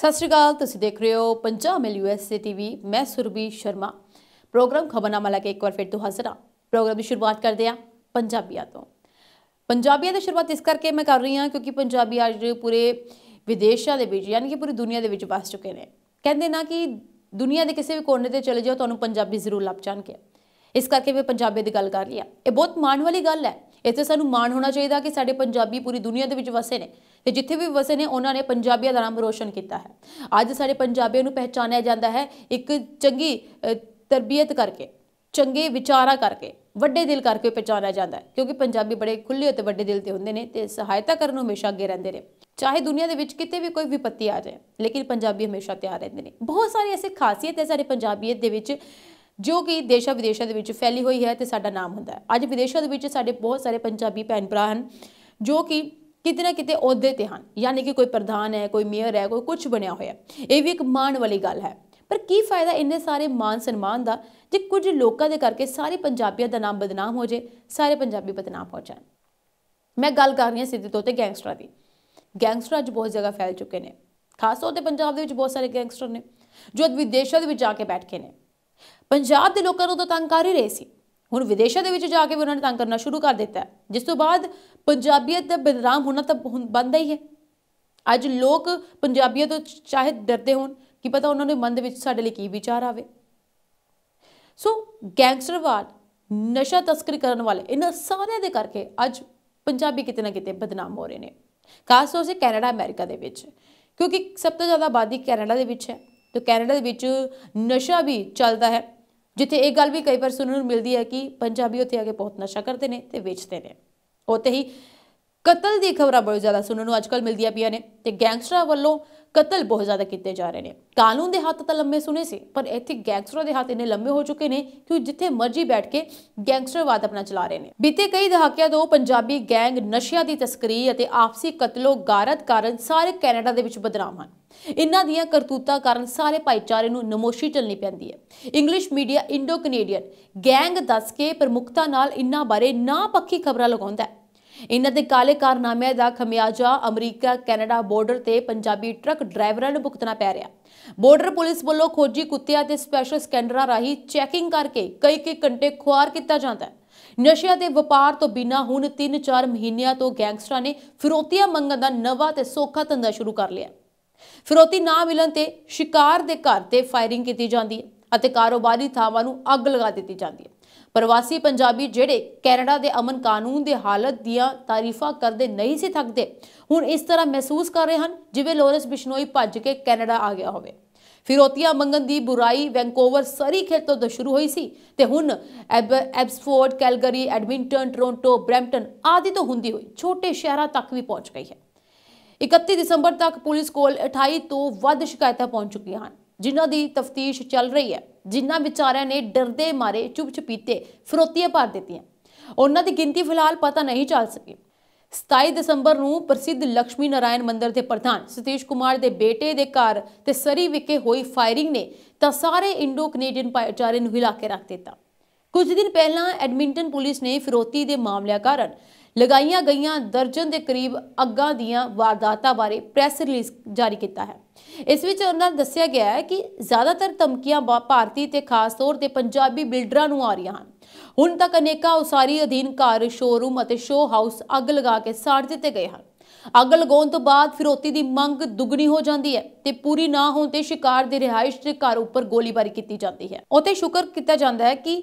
ਸਤਿ ਸ਼੍ਰੀ ਅਕਾਲ ਤੁਸੀਂ ਦੇਖ ਰਹੇ ਹੋ ਪੰਜਾਬ ਮਿਲ ਯੂਐਸਏ ਟੀਵੀ ਮੈਂ ਸੁਰਬੀ ਸ਼ਰਮਾ ਪ੍ਰੋਗਰਾਮ ਖਬਰਨਾਮਾ ਲੈ ਕੇ ਇੱਕ ਵਾਰ ਫਿਰ ਤੋਂ ਹਾਜ਼ਰ ਹਾਂ ਪ੍ਰੋਗਰਾਮ ਦੀ ਸ਼ੁਰੂਆਤ ਕਰਦੇ ਹਾਂ ਪੰਜਾਬੀਆਂ ਤੋਂ ਪੰਜਾਬੀਆਂ ਦੀ ਸ਼ੁਰੂਆਤ ਇਸ ਕਰਕੇ ਮੈਂ ਕਰ ਰਹੀ ਹਾਂ ਕਿਉਂਕਿ ਪੰਜਾਬੀ ਅੱਜ ਪੂਰੇ ਵਿਦੇਸ਼ਾਂ ਦੇ ਵਿੱਚ ਯਾਨੀ ਕਿ ਪੂਰੀ ਦੁਨੀਆ ਦੇ ਵਿੱਚ ਵਸ ਚੁੱਕੇ ਨੇ ਕਹਿੰਦੇ ਨਾ ਕਿ ਦੁਨੀਆ ਦੇ ਕਿਸੇ ਵੀ ਕੋਨੇ ਤੇ ਚਲੇ ਜਾਓ ਤੁਹਾਨੂੰ ਪੰਜਾਬੀ ਜ਼ਰੂਰ ਲੱਭ ਜਾਣਗੇ ਇਸ ਕਰਕੇ ਮੈਂ ਪੰਜਾਬੀ ਦੀ ਗੱਲ ਕਰ ਰਹੀ ਹਾਂ ਇਹ ਬਹੁਤ ਮਾਣ ਵਾਲੀ ਗੱਲ ਹੈ ਇੱਥੇ ਸਾਨੂੰ ਮਾਣ ਹੋਣਾ ਚਾਹੀਦਾ ਕਿ ਸਾਡੇ ਪੰਜਾਬੀ ਪੂਰੀ ਦੁਨੀਆ ਦੇ ਵਿੱਚ ਵਸੇ ਨੇ ਤੇ ਜਿੱਥੇ ਵੀ ਵਸੇ ਨੇ ਉਹਨਾਂ ਨੇ ਪੰਜਾਬੀਆਂ ਦਾ ਨਾਮ ਰੋਸ਼ਨ ਕੀਤਾ ਹੈ ਅੱਜ ਸਾਡੇ ਪੰਜਾਬੀਆਂ ਨੂੰ ਪਹਿਚਾਨਿਆ ਜਾਂਦਾ ਹੈ ਇੱਕ ਚੰਗੀ ਤਰਬੀਅਤ ਕਰਕੇ ਚੰਗੇ ਵਿਚਾਰਾ ਕਰਕੇ ਵੱਡੇ ਦਿਲ ਕਰਕੇ ਪਹਿਚਾਨਿਆ ਜਾਂਦਾ ਹੈ ਕਿਉਂਕਿ ਪੰਜਾਬੀ ਬੜੇ ਖੁੱਲੇ ਅਤੇ ਵੱਡੇ ਦਿਲ ਦੇ ਹੁੰਦੇ ਨੇ ਤੇ ਸਹਾਇਤਾ ਕਰਨ ਨੂੰ ਹਮੇਸ਼ਾ ਅੱਗੇ ਰਹਿੰਦੇ ਨੇ ਚਾਹੇ ਦੁਨੀਆ ਦੇ ਵਿੱਚ ਕਿਤੇ ਵੀ ਕੋਈ ਵਿਪਤੀ ਆ ਜਾਏ ਲੇਕਿਨ ਪੰਜਾਬੀ ਹਮੇਸ਼ਾ ਤਿਆਰ ਰਹਿੰਦੇ ਨੇ ਬਹੁਤ ਸਾਰੀ ਐਸੀ ਖਾਸੀਅਤ ਹੈ ਸਾਡੇ ਪੰਜਾਬੀਅਤ ਦੇ ਵਿੱਚ ਜੋ ਕਿ ਦੇਸ਼ਾਂ ਵਿਦੇਸ਼ਾਂ ਦੇ ਵਿੱਚ ਫੈਲੀ ਹੋਈ ਹੈ ਤੇ ਸਾਡਾ ਨਾਮ ਹੁੰਦਾ ਹੈ ਅੱਜ ਵਿਦੇਸ਼ਾਂ ਦੇ ਵਿੱਚ ਸਾਡੇ ਬਹੁਤ ਸਾਰੇ ਪੰਜਾਬੀ ਭੈਣ ਭਰਾ ਹਨ ਜੋ ਕਿ ਕਿਤੇ ਨਾ ਕਿਤੇ ਅਹੁਦੇ ਤੇ ਹਨ ਯਾਨੀ ਕਿ ਕੋਈ ਪ੍ਰਧਾਨ ਹੈ ਕੋਈ ਮੇਅਰ ਹੈ ਕੋਈ ਕੁਝ ਬਣਿਆ ਹੋਇਆ ਇਹ ਵੀ ਇੱਕ ਮਾਣ ਵਾਲੀ ਗੱਲ ਹੈ ਪਰ ਕੀ ਫਾਇਦਾ ਇੰਨੇ ਸਾਰੇ ਮਾਨ ਸਨਮਾਨ ਦਾ ਜੇ ਕੁਝ ਲੋਕਾਂ ਦੇ ਕਰਕੇ ਸਾਰੇ ਪੰਜਾਬੀਆਂ ਦਾ ਨਾਮ ਬਦਨਾਮ ਹੋ ਜੇ ਸਾਰੇ ਪੰਜਾਬੀ ਬਦਨਾਮ ਹੋ ਜਾਣ ਮੈਂ ਗੱਲ ਕਰ ਰਹੀ ਹਾਂ ਸਿੱਧੇ ਤੌਰ ਤੇ ਗੈਂਗਸਟਰਾਂ ਦੀ ਗੈਂਗਸਟਰ ਅੱਜ ਬਹੁਤ ਜਗ੍ਹਾ ਫੈਲ ਚੁੱਕੇ ਨੇ ਖਾਸ ਤੌਰ ਤੇ ਪੰਜਾਬ ਦੇ ਵਿੱਚ ਬਹੁਤ ਸਾਰੇ ਗੈਂਗਸਟਰ ਨੇ ਜੋ ਵਿਦੇਸ਼ਾਂ ਦੇ ਵਿੱਚ ਜਾ ਕੇ ਬੈਠ ਕੇ ਨੇ ਪੰਜਾਬ ਦੇ ਲੋਕਾਂ ਨੂੰ ਤਾਂ ਤੰਗ ਕਰ ਹੀ ਰਹੇ ਸੀ ਹੁਣ ਵਿਦੇਸ਼ਾਂ ਦੇ ਵਿੱਚ ਜਾ ਕੇ ਵੀ ਉਹਨਾਂ ਨੇ ਤੰਗ ਕਰਨਾ ਸ਼ੁਰੂ ਕਰ ਦਿੱਤਾ ਜਿਸ ਤੋਂ ਬਾਅਦ ਪੰਜਾਬੀਅਤ ਦਾ ਬਦਨਾਮ ਹੋਣਾ ਤਾਂ ਬੰਦਾ ਹੀ ਹੈ ਅੱਜ ਲੋਕ ਪੰਜਾਬੀਅਤ ਤੋਂ ਚਾਹੇ ਡਰਦੇ ਹੋਣ ਕਿ ਪਤਾ ਉਹਨਾਂ ਦੇ ਮਨ ਦੇ ਵਿੱਚ ਸਾਡੇ ਲਈ ਕੀ ਵਿਚਾਰ ਆਵੇ ਸੋ ਗੈਂਗਸਟਰਵਾਦ ਨਸ਼ਾ ਤਸਕਰੀ ਕਰਨ ਵਾਲੇ ਇਹਨਾਂ ਸਾਰਿਆਂ ਦੇ ਕਰਕੇ ਅੱਜ ਪੰਜਾਬੀ ਕਿਤੇ ਨਾ ਕਿਤੇ ਬਦਨਾਮ ਹੋ ਰਹੇ ਨੇ ਖਾਸ ਤੌਰ 'ਤੇ ਕੈਨੇਡਾ ਅਮਰੀਕਾ ਦੇ ਵਿੱਚ ਕਿਉਂਕਿ ਸਭ ਤੋਂ ਜ਼ਿਆਦਾ ਆਬਾਦੀ ਕੈਨੇਡਾ ਦੇ ਵਿੱਚ ਹੈ ਤੇ ਕੈਨੇਡਾ ਦੇ ਵਿੱਚ ਨਸ਼ਾ ਵੀ ਚੱਲਦਾ ਹੈ ਜਿੱਥੇ ਇਹ ਗੱਲ ਵੀ ਕਈ ਵਾਰ ਸੁਣਨ ਨੂੰ ਮਿਲਦੀ ਹੈ ਕਿ ਪੰਜਾਬੀ ਉੱਥੇ ਆ ਕੇ ਬਹੁਤ ਨਸ਼ਾ ਕਰਦੇ ਨੇ ਤੇ ਵੇਚਦੇ ਨੇ ਹੋਤੇ ਹੀ ਕਤਲ ਦੀ ਖਬਰਾਂ ਬਹੁਤ ਜ਼ਿਆਦਾ ਸੁਣਨ ਨੂੰ ਅੱਜਕੱਲ ਮਿਲਦੀਆਂ ਪਈਆਂ ਨੇ ਤੇ ਗੈਂਗਸਟਰਾਂ ਵੱਲੋਂ ਕਤਲ ਬਹੁਤ ਜ਼ਿਆਦਾ ਕੀਤੇ ਜਾ ਰਹੇ ਨੇ ਕਾਨੂੰਨ ਦੇ ਹੱਥ ਤਾਂ ਲੰਮੇ ਸੁਨੇ ਸੀ ਪਰ ਇੱਥੇ ਗੈਂਗਸਟਰਾਂ ਦੇ ਹੱਥ ਇੰਨੇ ਲੰਮੇ ਹੋ ਚੁੱਕੇ ਨੇ ਕਿ ਉਹ ਜਿੱਥੇ ਮਰਜ਼ੀ ਬੈਠ ਕੇ ਗੈਂਗਸਟਰਵਾਦ ਆਪਣਾ ਚਲਾ ਰਹੇ ਨੇ ਬੀਤੇ ਕਈ ਦਹਾਕਿਆਂ ਤੋਂ ਪੰਜਾਬੀ ਗੈਂਗ ਨਸ਼ਿਆਂ ਦੀ ਤਸਕਰੀ ਅਤੇ ਆਪਸੀ ਕਤਲੋ ਗਾਰਤ ਕਾਰਨ ਸਾਰੇ ਕੈਨੇਡਾ ਦੇ ਵਿੱਚ ਬਦਨਾਮ ਹਨ ਇਨ੍ਹਾਂ ਦੀਆਂ ਕਰਤੂਤਾਂ ਕਾਰਨ ਸਾਰੇ ਭਾਈਚਾਰੇ ਨੂੰ ਨਮੋਸ਼ੀ ਚਲਣੀ ਪੈਂਦੀ ਹੈ English media Indo Canadian gang ਦੱਸ ਕੇ ਪ੍ਰਮੁਖਤਾ ਨਾਲ ਇਨ੍ਹਾਂ ਬਾਰੇ ਨਾ ਪੱਕੀ ਖਬਰਾਂ ਲਗਾਉਂਦਾ ਹੈ ਇਹਨਾਂ ਦੇ ਕਾਲੇ ਕਾਰਨਾਮਿਆਂ ਦਾ ਖਮਿਆਜਾ ਅਮਰੀਕਾ ਕੈਨੇਡਾ ਬਾਰਡਰ ਤੇ ਪੰਜਾਬੀ ਟਰੱਕ ਡਰਾਈਵਰਾਂ ਨੂੰ ਭੁਗਤਣਾ ਪੈ ਰਿਹਾ ਬਾਰਡਰ ਪੁਲਿਸ ਵੱਲੋਂ ਖੋਜੀ ਕੁੱਤਿਆਂ ਤੇ ਸਪੈਸ਼ਲ ਸਕੈਨਰਾਂ ਰਾਹੀਂ ਚੈਕਿੰਗ ਕਰਕੇ ਕਈ ਕਈ ਘੰਟੇ ਖੁਆਰ ਕੀਤਾ ਜਾਂਦਾ ਹੈ ਨਸ਼ਿਆਂ ਦੇ ਵਪਾਰ ਤੋਂ ਬਿਨਾ ਹੁਣ 3-4 ਮਹੀਨਿਆਂ ਤੋਂ ਗੈਂਗਸਟਰਾਂ ਨੇ ਫਿਰੋਤੀਆਂ ਮੰਗਣ ਦਾ ਨਵਾਂ ਤੇ ਸੋਖਾ ਧੰਦਾ ਸ਼ੁਰੂ ਕਰ ਲਿਆ ਫਿਰੋਤੀ ਨਾ ਮਿਲਣ ਤੇ ਸ਼ਿਕਾਰ ਦੇ ਘਰ ਤੇ ਫਾਇਰਿੰਗ ਕੀਤੀ ਜਾਂਦੀ ਹੈ ਅਤੇ ਕਾਰੋਬਾਰੀ ਥਾਵਾਂ ਨੂੰ ਅੱਗ ਲਗਾ ਦਿੱਤੀ ਜਾਂਦੀ ਹੈ ਪ੍ਰਵਾਸੀ ਪੰਜਾਬੀ ਜਿਹੜੇ ਕੈਨੇਡਾ ਦੇ ਅਮਨ ਕਾਨੂੰਨ ਦੇ ਹਾਲਤ ਦੀਆਂ ਤਾਰੀਫਾਂ ਕਰਦੇ ਨਹੀਂ ਸੀ ਥੱਕਦੇ ਹੁਣ ਇਸ ਤਰ੍ਹਾਂ ਮਹਿਸੂਸ ਕਰ ਰਹੇ ਹਨ ਜਿਵੇਂ ਲੋਰੈਂਸ ਬਿਸ਼ਨੋਈ ਭੱਜ ਕੇ ਕੈਨੇਡਾ ਆ ਗਿਆ ਹੋਵੇ ਫਿਰੋਤੀਆ ਮੰਗਣ ਦੀ ਬੁਰਾਈ ਵੈਂਕੂਵਰ ਸਰੀ ਖੇਤ ਤੋਂ ਸ਼ੁਰੂ ਹੋਈ ਸੀ ਤੇ ਹੁਣ Abbotsford Calgary Edmonton Toronto Brampton ਆਦਿ ਤੋਂ ਹੁੰਦੀ ਹੋਈ ਛੋਟੇ ਸ਼ਹਿਰਾਂ ਤੱਕ ਵੀ ਪਹੁੰਚ ਗਈ ਹੈ 31 ਦਸੰਬਰ ਤੱਕ ਪੁਲਿਸ ਕੋਲ 28 ਤੋਂ ਵੱਧ ਸ਼ਿਕਾਇਤਾਂ ਪਹੁੰਚ ਚੁੱਕੀਆਂ ਹਨ ਜਿਨ੍ਹਾਂ ਦੀ ਤਫਤੀਸ਼ ਚੱਲ ਰਹੀ ਹੈ ਜਿਨ੍ਹਾਂ ਵਿਚਾਰਿਆਂ ਨੇ ਡਰਦੇ ਮਾਰੇ ਚੁੱਪ ਫਰੋਤੀਆਂ ਭਰ ਦਿੱਤੀਆਂ ਉਹਨਾਂ ਦੀ ਗਿਣਤੀ ਫਿਲਹਾਲ ਪਤਾ ਨਹੀਂ ਚੱਲ ਸਕੀ 27 ਦਸੰਬਰ ਨੂੰ ਪ੍ਰਸਿੱਧ ਲక్ష్ਮੀ ਨਾਰਾਇਣ ਮੰਦਿਰ ਦੇ ਪ੍ਰਧਾਨ ਸਤੀਸ਼ ਕੁਮਾਰ ਦੇ ਬੇਟੇ ਦੇ ਘਰ ਤੇ ਸਰੀ ਵਿਕੇ ਹੋਈ ਫਾਇਰਿੰਗ ਨੇ ਤਾਂ ਸਾਰੇ ਇੰਡੋ ਕੈਨੇਡੀਅਨ ਭਾਈਚਾਰੇ ਨੂੰ ਹਿਲਾ ਕੇ ਰੱਖ ਦਿੱਤਾ ਕੁਝ ਦਿਨ ਪਹਿਲਾਂ ਐਡਮਿੰਟਨ ਪੁਲਿਸ ਨੇ ਫਿਰੋਤੀ ਦੇ ਮਾਮਲਿਆਂ ਕਾਰਨ ਲਗਾਈਆਂ ਗਈਆਂ ਦਰਜਨ ਦੇ ਕਰੀਬ ਅੱਗਾਂ ਦੀਆਂ ਵਾਰਦਾਤਾਂ ਬਾਰੇ ਪ੍ਰੈਸ ਰਿਲੀਜ਼ ਜਾਰੀ ਕੀਤਾ ਹੈ ਇਸ ਵਿੱਚ ਉਹਨਾਂ ਦੱਸਿਆ ਗਿਆ ਹੈ ਕਿ ਜ਼ਿਆਦਾਤਰ ਧਮਕੀਆਂ ਭਾਰਤੀ ਤੇ ਖਾਸ ਤੌਰ ਤੇ ਪੰਜਾਬੀ ਬਿਲਡਰਾਂ ਨੂੰ ਆ ਰਹੀਆਂ ਹਨ ਹੁਣ ਤੱਕ ਅਨੇਕਾਂ ਉਸਾਰੀ ਅਧੀਨ ਘਰ ਸ਼ੋਰੂਮ ਅਤੇ ਸ਼ੋ ਹਾਊਸ ਅੱਗ ਲਗਾ ਕੇ ਸਾੜ ਦਿੱਤੇ ਗਏ ਹਨ ਅੱਗ ਲਗਾਉਣ ਤੋਂ ਬਾਅਦ ਫਿਰੋਤੀ ਦੀ ਮੰਗ ਦੁੱਗਣੀ ਹੋ ਜਾਂਦੀ ਹੈ ਤੇ ਪੂਰੀ ਨਾ ਹੋਣ ਤੇ ਸ਼ਿਕਾਰ ਦੇ ਰਿਹਾਇਸ਼ ਦੇ ਘਰ ਉੱਪਰ ਗੋਲੀਬਾਰੀ ਕੀਤੀ ਜਾਂਦੀ ਹੈ ਤੇ ਸ਼ੁਕਰ ਕੀਤਾ ਜਾਂਦਾ ਹੈ ਕਿ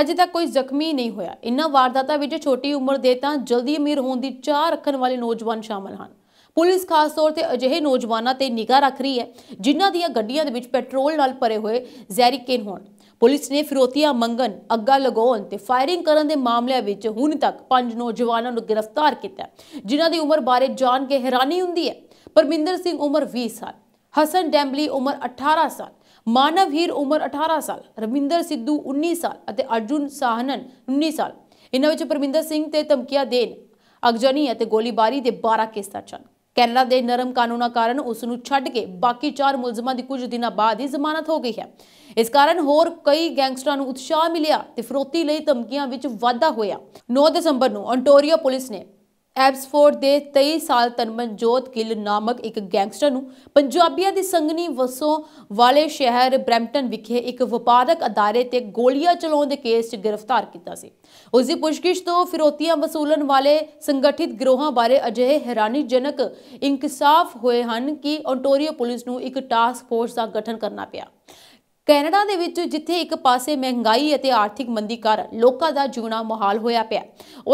ਅਜੇ ਤੱਕ ਕੋਈ ਜ਼ਖਮੀ ਨਹੀਂ ਹੋਇਆ ਇਨ੍ਹਾਂ ਵਾਰਦਾਤਾਂ ਵਿੱਚ ਛੋਟੀ ਉਮਰ ਦੇ ਤਾਂ ਜਲਦੀ ਅਮੀਰ ਹੋਣ ਦੀ ਚਾਹ ਰੱਖਣ ਵਾਲੇ ਨੌਜਵਾਨ ਸ਼ਾਮਲ ਹਨ ਪੁਲਿਸ ਖਾਸ ਤੌਰ ਤੇ ਅਜਿਹੇ ਨੌਜਵਾਨਾਂ ਤੇ ਨਿਗਾਹ ਰੱਖ ਰਹੀ ਹੈ ਜਿਨ੍ਹਾਂ ਦੀਆਂ ਗੱਡੀਆਂ ਦੇ ਵਿੱਚ ਪੈਟਰੋਲ ਨਾਲ ਭਰੇ ਹੋਏ ਜ਼ੈਰੀਕੇਨ ਹੋਣ ਪੁਲਿਸ ਨੇ ਫਿਰੋਤੀਆਂ ਮੰਗਣ ਅੱਗਾ ਲਗਾਉਣ ਤੇ ਫਾਇਰਿੰਗ ਕਰਨ ਦੇ ਮਾਮਲਿਆਂ ਵਿੱਚ ਹੁਣ ਤੱਕ ਪੰਜ ਨੌਜਵਾਨਾਂ ਨੂੰ ਗ੍ਰਿਫਤਾਰ ਕੀਤਾ ਜਿਨ੍ਹਾਂ ਦੀ ਉਮਰ ਬਾਰੇ ਜਾਣ ਕੇ ਹੈਰਾਨੀ ਹੁੰਦੀ ਹੈ ਪਰਮਿੰਦਰ ਸਿੰਘ ਉਮਰ 20 ਸਾਲ ਹਸਨ ਡੈਂਬਲੀ ਉਮਰ 18 ਸਾਲ ਮਾਨਵ ਹੀਰ ਉਮਰ 18 ਸਾਲ ਰਵਿੰਦਰ ਸਿੱਧੂ 19 ਸਾਲ ਅਤੇ ਅਰਜੁਨ ਸਾਹਨਨ 19 ਸਾਲ ਇਹਨਾਂ ਵਿੱਚ ਪਰਮਿੰਦਰ ਸਿੰਘ ਤੇ ਧਮਕੀਆਂ ਦੇਣ ਅਗਜਨੀ ਅਤੇ ਗੋਲੀਬਾਰੀ ਦੇ 12 ਕੇਸ ਦਰਜ ਹਨ ਕੈਨੇਡਾ ਦੇ ਨਰਮ ਕਾਨੂੰਨਾਂ ਕਾਰਨ ਉਸ ਨੂੰ ਛੱਡ ਕੇ ਬਾਕੀ 4 ਮੁਲਜ਼ਮਾਂ ਦੀ ਕੁਝ ਦਿਨਾਂ ਬਾਅਦ ਹੀ ਜ਼ਮਾਨਤ ਹੋ ਗਈ ਹੈ ਇਸ ਕਾਰਨ ਹੋਰ ਕਈ ਗੈਂਗਸਟਰਾਂ ਨੂੰ ਉਤਸ਼ਾਹ ਮਿਲਿਆ ਤੇ ਫਰੋਤੀ ਲਈ ਧਮਕੀਆਂ ਵਿੱਚ ਵਾਧਾ ਹੋਇਆ 9 ਦਸੰਬਰ ਨੂੰ ਅੰਟੋਰੀਓ ਪੁਲਿਸ ਨੇ ਐਬਸਫੋਰਡ ਦੇ 23 ਸਾਲ ਤਨਮਨਜੋਤ ਗਿੱਲ ਨਾਮਕ ਇੱਕ ਗੈਂਗਸਟਰ ਨੂੰ ਪੰਜਾਬੀਆਂ ਦੀ ਸੰਗਣੀ ਵਸੋਂ ਵਾਲੇ ਸ਼ਹਿਰ ਬ੍ਰੈਂਪਟਨ ਵਿਖੇ ਇੱਕ ਵਪਾਰਕ ਅਦਾਰੇ ਤੇ ਗੋਲੀਆਂ ਚਲਾਉਣ ਦੇ ਕੇਸ 'ਚ ਗ੍ਰਿਫਤਾਰ ਕੀਤਾ ਸੀ ਉਸ ਦੀ ਪੁਸ਼ਕਿਸ਼ ਤੋਂ ਫਿਰੋਤੀਆਂ ਵਸੂਲਣ ਵਾਲੇ ਸੰਗਠਿਤ ਗਰੋਹਾਂ ਬਾਰੇ ਅਜਿਹੇ ਹੈਰਾਨੀਜਨਕ ਇਨਕਸ਼ਾਫ ਹੋਏ ਹਨ ਕਿ ਓਨਟਾਰੀਓ ਪੁਲਿਸ ਨੂੰ ਇੱਕ ਟਾਸਕ ਫੋਰਸ ਦਾ ਗਠਨ ਕਰਨਾ ਪਿਆ ਕੈਨੇਡਾ ਦੇ ਵਿੱਚ ਜਿੱਥੇ ਇੱਕ ਪਾਸੇ ਮਹਿੰਗਾਈ ਅਤੇ ਆਰਥਿਕ ਮੰਦੀ ਕਾਰਨ ਲੋਕਾਂ ਦਾ ਜੂਣਾ ਮੁਹਾਲ ਹੋਇਆ ਪਿਆ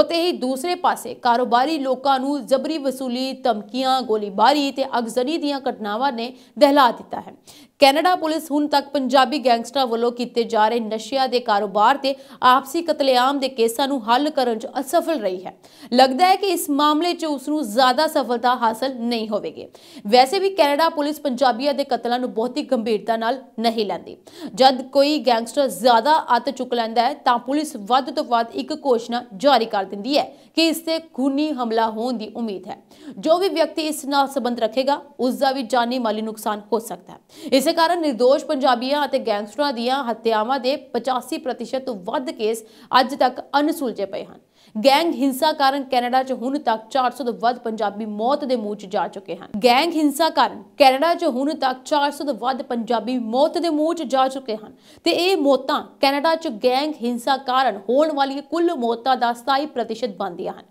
ਉਤੇ ਹੀ ਦੂਸਰੇ ਪਾਸੇ ਕਾਰੋਬਾਰੀ ਲੋਕਾਂ ਨੂੰ ਜ਼ਬਰੀ ਵਸੂਲੀ ਧਮਕੀਆਂ ਗੋਲੀਬਾਰੀ ਤੇ ਅਗਜ਼ਰੀ ਦੀਆਂ ਘਟਨਾਵਾਂ ਨੇ ਦਹਿਲਾ ਦਿੱਤਾ ਹੈ ਕੈਨੇਡਾ ਪੁਲਿਸ ਹੁਣ ਤੱਕ ਪੰਜਾਬੀ ਗੈਂਗਸਟਰਾਂ ਵੱਲੋਂ ਕੀਤੇ ਜਾ ਰਹੇ ਨਸ਼ਿਆਂ ਦੇ ਕਾਰੋਬਾਰ ਤੇ ਆਪਸੀ ਕਤਲੇਆਮ ਦੇ ਕੇਸਾਂ ਨੂੰ ਹੱਲ ਕਰਨ 'ਚ ਅਸਫਲ ਰਹੀ ਹੈ ਲੱਗਦਾ ਹੈ ਕਿ ਇਸ ਮਾਮਲੇ 'ਚ ਉਸ ਨੂੰ ਜ਼ਿਆਦਾ ਸਫਲਤਾ ਹਾਸਲ ਨਹੀਂ ਹੋਵੇਗੀ ਵੈਸੇ ਵੀ ਕੈਨੇਡਾ ਪੁਲਿਸ ਪੰਜਾਬੀਆਂ ਦੇ ਕਤਲਾਂ ਨੂੰ ਬਹੁਤੀ ਗੰਭੀਰਤਾ ਨਾਲ ਨਹੀਂ ਲੈਂਦੀ ਜਦ ਕੋਈ ਗੈਂਗਸਟਰ ਜ਼ਿਆਦਾ ਅੱਤ ਚੁੱਕ ਲੈਂਦਾ ਹੈ ਤਾਂ ਪੁਲਿਸ ਵੱਧ ਤੋਂ ਵੱਧ ਇੱਕ ਘੋਸ਼ਣਾ ਜਾਰੀ ਕਰ ਦਿੰਦੀ ਹੈ ਕਿ ਇਸ ਤੇ ਖੂਨੀ ਹਮਲਾ ਹੋਣ ਦੀ ਉਮੀਦ ਹੈ ਜੋ ਵੀ ਵਿਅਕਤੀ ਇਸ ਨਾਲ ਸੰਬੰਧ ਰੱਖੇਗਾ ਉਸ ਦਾ ਵੀ ਜਾਨੀ ਮਾਲੀ ਨੁਕਸਾਨ ਹੋ ਸਕਦਾ ਹੈ ਇਸੇ ਕਾਰਨ નિર્ਦੋਸ਼ ਪੰਜਾਬੀਆਂ ਅਤੇ ਗੈਂਗਸਟਰਾਂ ਦੀਆਂ ਹੱਤਿਆਵਾਂ ਦੇ 85% ਤੋਂ ਵੱਧ ਕੇਸ ਅੱਜ ਤੱਕ ਅਨਸੁਲਝੇ ਪਏ ਹਨ ਗੈਂਗ ਹਿੰਸਾ ਕਾਰਨ ਕੈਨੇਡਾ 'ਚ ਹੁਣ ਤੱਕ 400 ਤੋਂ ਵੱਧ ਪੰਜਾਬੀ ਮੌਤ ਦੇ ਮੂੰਹ 'ਚ ਜਾ ਚੁੱਕੇ ਹਨ ਗੈਂਗ ਹਿੰਸਾ ਕਾਰਨ ਕੈਨੇਡਾ 'ਚ ਹੁਣ ਤੱਕ 400 ਤੋਂ ਵੱਧ ਪੰਜਾਬੀ ਮੌਤ ਦੇ ਮੂੰਹ 'ਚ ਜਾ ਚੁੱਕੇ ਹਨ ਤੇ ਇਹ ਮੌਤਾਂ ਕੈਨੇਡਾ 'ਚ ਗੈਂਗ ਹਿੰਸਾ ਕਾਰਨ ਹੋਣ ਵਾਲੀ ਕੁੱਲ ਮੌਤਾਂ ਦਾ 27% ਬਣਦੀਆਂ ਹਨ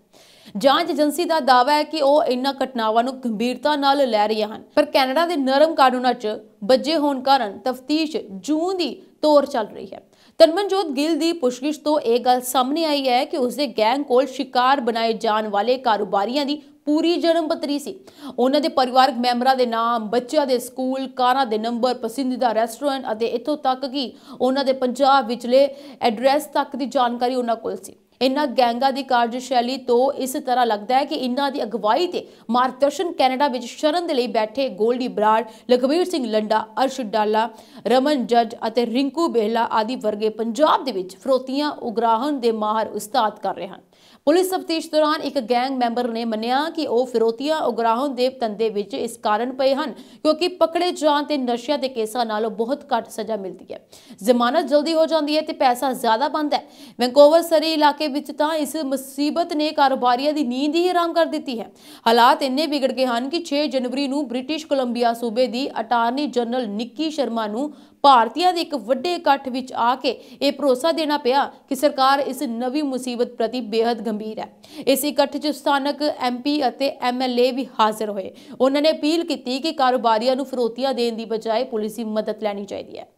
ਜਾਂਚ ਏਜੰਸੀ ਦਾ ਦਾਅਵਾ ਹੈ ਕਿ ਉਹ ਇਨ੍ਹਾਂ ਘਟਨਾਵਾਂ ਨੂੰ ਗੰਭੀਰਤਾ ਨਾਲ ਲੈ ਰਹੀਆਂ ਹਨ ਪਰ ਕੈਨੇਡਾ ਦੇ ਨਰਮ ਕਾਨੂੰਨਾਂ 'ਚ ਬੱਜੇ ਹੋਣ ਕਾਰਨ ਤਫਤੀਸ਼ ਜੂਨ ਦੀ ਤੌਰ ਚੱਲ ਰਹੀ ਹੈ ਤਨਮਨਜੋਤ ਗਿੱਲ ਦੀ ਪੁਸ਼ਕਿਸ਼ ਤੋਂ ਇਹ ਗੱਲ ਸਾਹਮਣੇ ਆਈ ਹੈ ਕਿ ਉਸ ਦੇ ਗੈਂਗ ਕੋਲ ਸ਼ਿਕਾਰ ਬਣਾਏ ਜਾਣ ਵਾਲੇ ਕਾਰੋਬਾਰੀਆਂ ਦੀ ਪੂਰੀ ਜਨਮ ਪੱਤਰੀ ਸੀ ਉਹਨਾਂ ਦੇ ਪਰਿਵਾਰਕ ਮੈਂਬਰਾਂ ਦੇ ਨਾਮ ਬੱਚਿਆਂ ਦੇ ਸਕੂਲ ਕਾਰਾਂ ਦੇ ਨੰਬਰ ਪਸੰਦੀਦਾ ਰੈਸਟੋਰੈਂਟ ਅਤੇ ਇਥੋਂ ਤੱਕ ਕਿ ਉਹਨਾਂ ਦੇ ਪੰਜਾਬ ਵਿਚਲੇ ਐਡਰੈਸ ਤੱਕ ਦੀ ਜਾਣਕਾਰੀ ਉਹਨਾਂ ਕੋਲ ਸੀ ਇਨ੍ਹਾਂ ਗੈਂਗਾ ਦੀ ਕਾਰਜਸ਼ੈਲੀ ਤੋਂ ਇਸ ਤਰ੍ਹਾਂ ਲੱਗਦਾ ਹੈ ਕਿ ਇਨ੍ਹਾਂ ਦੀ ਅਗਵਾਈ ਤੇ ਮਾਰਗਦਰਸ਼ਨ ਕੈਨੇਡਾ ਵਿੱਚ ਸ਼ਰਨ ਦੇ ਲਈ ਬੈਠੇ ਗੋਲਡੀ ਬਰਾੜ ਲਖਵੀਰ ਸਿੰਘ ਲੰਡਾ ਅਰਸ਼ ਡਾਲਾ ਰਮਨ ਜੱਜ ਅਤੇ ਰਿੰਕੂ ਬੇਹਲਾ ਆਦਿ ਵਰਗੇ ਪੰਜਾਬ ਦੇ ਵਿੱਚ ਫਰੋਤੀਆਂ ਉਗਰਾਹਨ ਦੇ ਮਾਹਰ ਉਸਤਾਦ ਕਰ ਰਹੇ ਹਨ ਪੁਲਿਸ ਸਫਤੀਸ਼ ਦੌਰਾਨ ਇੱਕ ਗੈਂਗ ਮੈਂਬਰ ਨੇ ਮੰਨਿਆ ਕਿ ਉਹ ਫਿਰੋਤੀਆ ਉਗਰਾਹੋਂ ਦੇ ਤੰਦੇ ਵਿੱਚ ਇਸ ਕਾਰਨ ਪਏ ਹਨ ਕਿਉਂਕਿ ਪਕੜੇ ਜਾਣ ਤੇ ਨਸ਼ਿਆਂ ਦੇ ਕੇਸਾਂ ਨਾਲੋਂ ਬਹੁਤ ਘੱਟ ਸਜ਼ਾ ਮਿਲਦੀ ਹੈ ਜ਼ਮਾਨਤ ਜਲਦੀ ਹੋ ਜਾਂਦੀ ਹੈ ਤੇ ਪੈਸਾ ਜ਼ਿਆਦਾ ਬਣਦਾ ਹੈ ਵੈਂਕੂਵਰ ਸਰੀ ਇਲਾਕੇ ਵਿੱਚ ਤਾਂ ਇਸ ਮੁਸੀਬਤ ਨੇ ਕਾਰੋਬਾਰੀਆਂ ਦੀ ਨੀਂਦ ਹੀ ਹਰਾਮ ਕਰ ਦਿੱਤੀ ਹੈ ਹਾਲਾਤ ਇੰਨੇ ਵਿਗੜ ਗਏ ਹਨ ਕਿ 6 ਜਨਵਰੀ ਨੂੰ ਬ੍ਰਿਟਿਸ਼ ਕੋਲੰਬੀਆ ਸੂਬੇ ਦੀ ਅਟਾਰਨੀ ਜਨਰਲ ਨਿੱਕੀ ਸ਼ਰਮਾ ਨੂੰ ਭਾਰਤੀਆਂ ਦੇ ਇੱਕ ਵੱਡੇ ਇਕੱਠ ਵਿੱਚ ਆ ਕੇ ਇਹ ਭਰੋਸਾ ਦੇਣਾ ਪਿਆ ਕਿ ਸਰਕਾਰ ਇਸ ਨਵੀਂ ਮੁਸੀਬਤ ਪ੍ਰਤੀ ਬੇहद ਗੰਭੀਰ ਹੈ ਇਸ ਇਕੱਠ 'ਚ ਸਥਾਨਕ ਐਮਪੀ ਅਤੇ ਐਮਐਲਏ ਵੀ ਹਾਜ਼ਰ ਹੋਏ ਉਹਨਾਂ ਨੇ ਅਪੀਲ ਕੀਤੀ ਕਿ ਕਾਰੋਬਾਰੀਆਂ ਨੂੰ ਫਰੋਤੀਆਂ ਦੇਣ ਦੀ ਬਜਾਏ ਪੁਲਿਸ ਦੀ ਮਦਦ ਲੈਣੀ ਚਾਹੀਦੀ ਹੈ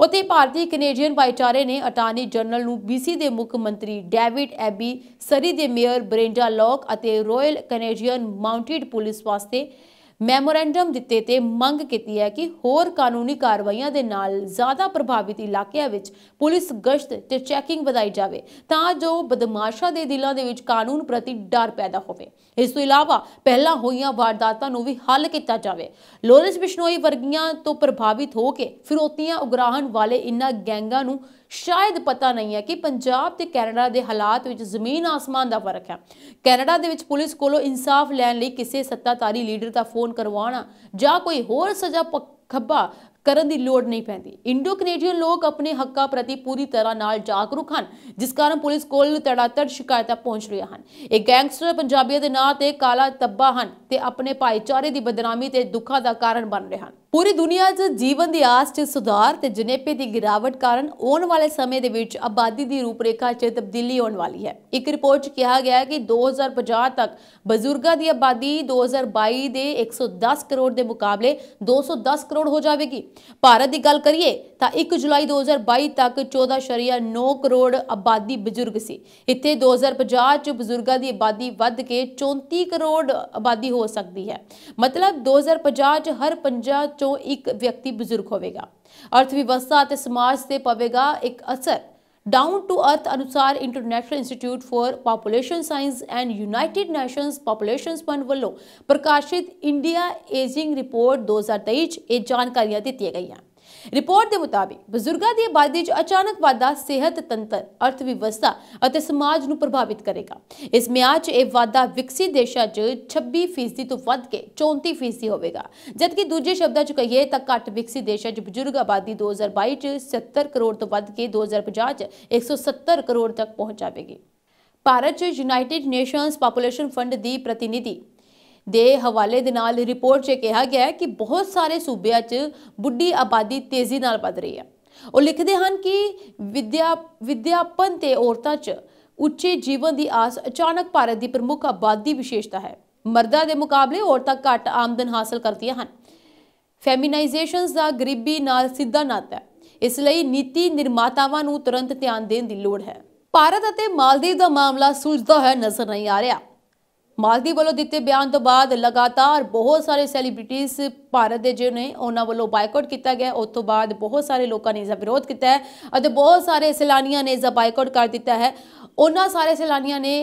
ਉਤੇ ਭਾਰਤੀ ਕੈਨੇਡੀਅਨ ਭਾਈਚਾਰੇ ਨੇ ਅਟਾਰਨੀ ਜਨਰਲ ਨੂੰ ਬੀਸੀ ਦੇ ਮੁੱਖ ਮੰਤਰੀ ਡੇਵਿਡ ਐਬੀ ਸਰੀ ਦੇ ਮੇਅਰ ਬ੍ਰੈਂਡਾ ਲੌਕ ਅਤੇ ਰਾਇਲ ਕੈਨੇਡੀਅਨ ਮਾਉਂਟਡ ਪੁਲਿਸ ਵਾਸਤੇ ਮੈਮੋਰੈਂਡਮ ਦਿੱਤੇ ਤੇ ਮੰਗ ਕੀਤੀ ਹੈ ਕਿ ਹੋਰ ਕਾਨੂੰਨੀ ਕਾਰਵਾਈਆਂ ਦੇ ਨਾਲ ਜ਼ਿਆਦਾ ਪ੍ਰਭਾਵਿਤ ਇਲਾਕਿਆਂ ਵਿੱਚ ਪੁਲਿਸ ਗਸ਼ਤ ਤੇ ਚੈਕਿੰਗ ਵਧਾਈ ਜਾਵੇ ਤਾਂ ਜੋ ਬਦਮਾਸ਼ਾਂ ਦੇ ਦਿਲਾਂ ਦੇ ਵਿੱਚ ਕਾਨੂੰਨ ਪ੍ਰਤੀ ਡਰ ਪੈਦਾ ਹੋਵੇ ਇਸ ਤੋਂ ਇਲਾਵਾ ਪਹਿਲਾਂ ਹੋਈਆਂ ਵਾਰਦਾਤਾਂ ਨੂੰ ਵੀ ਹੱਲ ਕੀਤਾ ਜਾਵੇ ਲੋਰੈਂਸ ਬਿਸ਼ਨੋਈ ਵਰਗੀਆਂ ਤੋਂ ਪ੍ਰਭਾਵਿਤ ਹੋ ਕੇ ਫਿਰੋਤੀਆਂ ਉਗਰਾਹਣ ਵਾਲੇ ਇਨ੍ਹਾਂ ਗੈਂਗਾਂ ਨੂੰ ਸ਼ਾਇਦ ਪਤਾ ਨਹੀਂ ਹੈ ਕਿ ਪੰਜਾਬ ਤੇ ਕੈਨੇਡਾ ਦੇ ਹਾਲਾਤ ਵਿੱਚ ਜ਼ਮੀਨ ਆਸਮਾਨ ਦਾ ਫਰਕ ਹੈ ਕੈਨੇਡਾ ਦੇ ਵਿੱਚ ਪੁਲਿਸ ਕੋਲੋਂ ਇਨਸਾਫ ਲੈਣ ਲਈ ਕਿਸੇ ਸੱਤਾਧਾਰੀ ਲੀਡਰ ਦਾ ਫੋਨ ਲੋਨ ਕਰਵਾਉਣਾ ਜਾਂ ਕੋਈ ਹੋਰ ਸਜ਼ਾ ਖੱਬਾ ਕਰਨ ਦੀ ਲੋੜ ਨਹੀਂ ਪੈਂਦੀ ਇੰਡੋ ਕੈਨੇਡੀਅਨ ਲੋਕ ਆਪਣੇ ਹੱਕਾਂ ਪ੍ਰਤੀ ਪੂਰੀ ਤਰ੍ਹਾਂ ਨਾਲ ਜਾਗਰੂਕ ਹਨ ਜਿਸ ਕਾਰਨ ਪੁਲਿਸ ਕੋਲ ਤੜਾਤੜ ਸ਼ਿਕਾਇਤਾਂ ਪਹੁੰਚ ਰਹੀਆਂ ਹਨ ਇਹ ਗੈਂਗਸਟਰ ਪੰਜਾਬੀਆਂ ਦੇ ਨਾਂ ਤੇ ਕਾਲਾ ਤੱਬਾ ਹਨ ਤੇ ਆਪਣੇ ਭਾਈਚਾਰੇ ਦੀ ਬਦਨਾਮੀ ਤੇ ਦੁੱਖਾਂ ਦਾ ਕਾਰਨ ਬਣ ਰਹੇ ਹਨ ਪੂਰੀ ਦੁਨੀਆ 'ਚ ਜੀਵਨ ਦੀ ਆਸ 'ਚ ਸੁਧਾਰ ਤੇ ਜਨੇਪੇ ਦੀ ਗਿਰਾਵਟ ਕਾਰਨ ਆਉਣ ਵਾਲੇ ਸਮੇਂ ਦੇ ਵਿੱਚ ਆਬਾਦੀ ਦੀ ਰੂਪਰੇਖਾ 'ਚ ਤਬਦੀਲੀ ਆਉਣ ਵਾਲੀ ਹੈ ਇੱਕ ਰਿਪੋਰਟ 'ਚ ਕਿਹਾ ਗਿਆ ਹੈ ਕਿ 2050 ਤੱਕ ਬਜ਼ੁਰਗਾਂ ਦੀ ਆਬਾਦੀ 2022 ਦੇ 110 ਕਰੋੜ ਦੇ ਮੁਕਾਬਲੇ 210 ਕਰੋੜ ਹੋ ਜਾਵੇਗੀ ਭਾਰਤ ਦੀ ਗੱਲ ਕਰੀਏ ਤਾਂ 1 ਜੁਲਾਈ 2022 ਤੱਕ 14.9 ਕਰੋੜ ਆਬਾਦੀ ਬਜ਼ੁਰਗ ਸੀ ਇੱਥੇ 2050 'ਚ ਬਜ਼ੁਰਗਾਂ ਦੀ ਆਬਾਦੀ ਵੱਧ ਕੇ 34 ਕਰੋੜ ਆਬਾਦੀ ਹੋ ਸਕਦੀ ਹੈ ਮਤਲਬ 2050 'ਚ ਹਰ ਪੰਜਾ ਚੋਂ ਇੱਕ ਵਿਅਕਤੀ ਬਜ਼ੁਰਗ ਹੋਵੇਗਾ ਅਰਥ ਵਿਵਸਥਾ ਅਤੇ ਸਮਾਜ ਤੇ ਪਵੇਗਾ ਇੱਕ ਅਸਰ ਡਾਊਨ ਟੂ ਅਰਥ ਅਨੁਸਾਰ International Institute for Population Science and United Nations Population Fund ਵੱਲੋਂ ਪ੍ਰਕਾਸ਼ਿਤ ਇੰਡੀਆ ਏਜਿੰਗ ਰਿਪੋਰਟ 2023 ਇਹ ਜਾਣਕਾਰੀਆਂ ਦਿੱਤੀਆਂ ਗਈਆਂ ਰਿਪੋਰਟ ਦੇ ਮੁਤਾਬਿਕ ਬਜ਼ੁਰਗਾਂ ਦੀ ਆਬਾਦੀ 'ਚ ਅਚਾਨਕ ਵਾਧਾ ਸਿਹਤ ਤੰਤਰ ਅਰਥ ਵਿਵਸਥਾ ਅਤੇ ਸਮਾਜ ਨੂੰ ਪ੍ਰਭਾਵਿਤ ਕਰੇਗਾ ਇਸ ਮਿਆਦ 'ਚ ਇਹ ਵਾਧਾ ਵਿਕਸਿਤ ਦੇਸ਼ਾਂ 'ਚ 26% ਤੋਂ ਵੱਧ ਕੇ 34% ਹੋਵੇਗਾ ਜਦਕਿ ਦੂਜੇ ਸ਼ਬਦਾਂ 'ਚ ਕਹੀਏ ਤਾਂ ਘੱਟ ਵਿਕਸਿਤ ਦੇਸ਼ਾਂ 'ਚ ਬਜ਼ੁਰਗ ਆਬਾਦੀ 2022 'ਚ 70 ਕਰੋੜ ਤੋਂ ਵੱਧ ਕੇ 2050 'ਚ 170 ਕਰੋੜ ਤੱਕ ਪਹੁੰਚ ਜਾਵੇਗੀ ਭਾਰਤ 'ਚ ਯੂਨਾਈਟਿਡ ਨੇਸ਼ਨਸ ਪਾਪੂਲੇਸ਼ਨ ਫੰਡ ਦੀ ਪ੍ਰਤੀਨਿਧੀ ਦੇ ਹਵਾਲੇ ਦੇ ਨਾਲ ਰਿਪੋਰਟ 'ਚ ਕਿਹਾ ਗਿਆ ਹੈ ਕਿ ਬਹੁਤ ਸਾਰੇ ਸੂਬਿਆਂ 'ਚ ਬੁੱਢੀ ਆਬਾਦੀ ਤੇਜ਼ੀ ਨਾਲ ਵਧ ਰਹੀ ਹੈ ਉਹ ਲਿਖਦੇ ਹਨ ਕਿ ਵਿਦਿਆ ਵਿਦਿਆਪਨ ਤੇ ਔਰਤਾਂ 'ਚ ਉੱਚੇ ਜੀਵਨ ਦੀ ਆਸ ਅਚਾਨਕ ਭਾਰਤ ਦੀ ਪ੍ਰਮੁੱਖ ਆਬਾਦੀ ਵਿਸ਼ੇਸ਼ਤਾ ਹੈ ਮਰਦਾਂ ਦੇ ਮੁਕਾਬਲੇ ਔਰਤਾਂ ਘੱਟ ਆਮਦਨ ਹਾਸਲ ਕਰਦੀਆਂ ਹਨ ਫੈਮਿਨਾਈਜੇਸ਼ਨਸ ਦਾ ਗਰੀਬੀ ਨਾਲ ਸਿੱਧਾ ਨਾਤਾ ਹੈ ਇਸ ਲਈ ਨੀਤੀ ਨਿਰਮਾਤਾਵਾਂ ਨੂੰ ਤੁਰੰਤ ਧਿਆਨ ਦੇਣ ਦੀ ਲੋੜ ਹੈ ਭਾਰਤ ਅਤੇ ਮਾਲਦੀਵ ਦਾ ਮਾਮਲਾ ਸੁਲਝਦਾ ਹੋਇਆ ਨਜ਼ਰ ਨਹੀਂ ਆ ਰਿਹਾ ਮਾਲਦੀ ਵੱਲੋਂ ਦਿੱਤੇ ਬਿਆਨ ਤੋਂ ਬਾਅਦ ਲਗਾਤਾਰ ਬਹੁਤ ਸਾਰੇ ਸੈਲੀਬ੍ਰਿਟੀਜ਼ ਭਾਰਤ ਦੇ ਜਿਹੜੇ ਨੇ ਉਹਨਾਂ ਵੱਲੋਂ ਬਾਈਕਾਟ ਕੀਤਾ ਗਿਆ ਉਸ ਤੋਂ ਬਾਅਦ ਬਹੁਤ ਸਾਰੇ ਲੋਕਾਂ ਨੇ ਇਸ ਦਾ ਵਿਰੋਧ ਕੀਤਾ ਹੈ ਅਤੇ ਬਹੁਤ ਸਾਰੇ ਸੈਲਾਨੀਆਂ ਨੇ ਇਸ ਦਾ ਬਾਈਕਾਟ ਕਰ ਦਿੱਤਾ ਹੈ ਉਹਨਾਂ ਸਾਰੇ ਸੈਲਾਨੀਆਂ ਨੇ